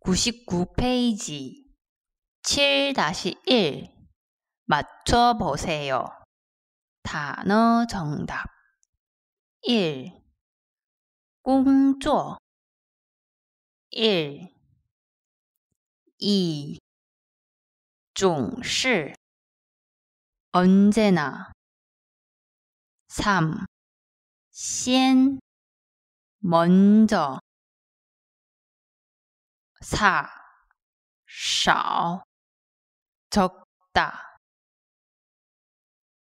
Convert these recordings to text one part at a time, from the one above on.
99페이지 7-1 맞춰보세요. 단어 정답 1. 공조 1. 2. 종시 언제나 3. 先 먼저 사, 샤, 적다,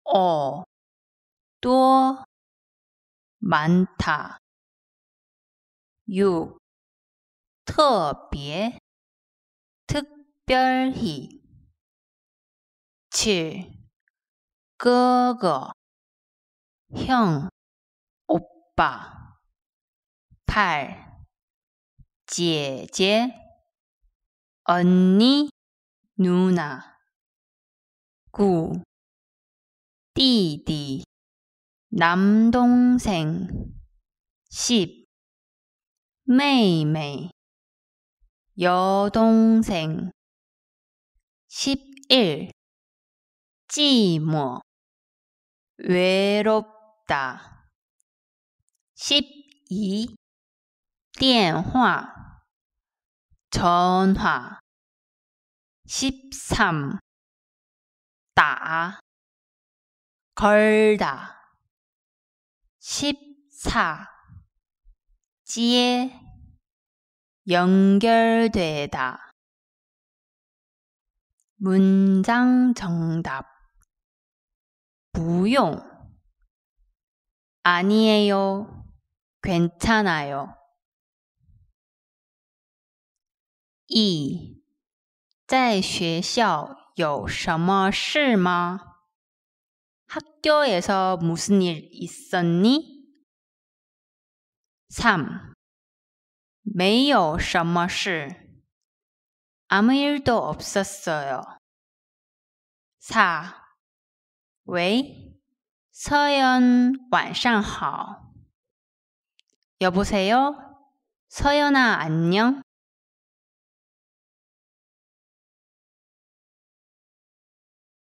어, 또, 많다, 육, 特别, 특별히, 7. 哥哥, 형, 오빠, 8. 姐姐 언니, 누나. 구, 띠디, 남동생. 십, 메이메이, 여동생. 십일, 찌모, 외롭다. 십이, 电话 전화 13따 걸다 14 찌에 연결되다 문장 정답 무용 아니에요 괜찮아요 이, 在学校有什么事吗 학교에서 무슨 일 있었니? 3. 没有什么事. 아무 일도 없었어요. 4. 喂, 서연, 晚上好. 여보세요? 서연아, 안녕?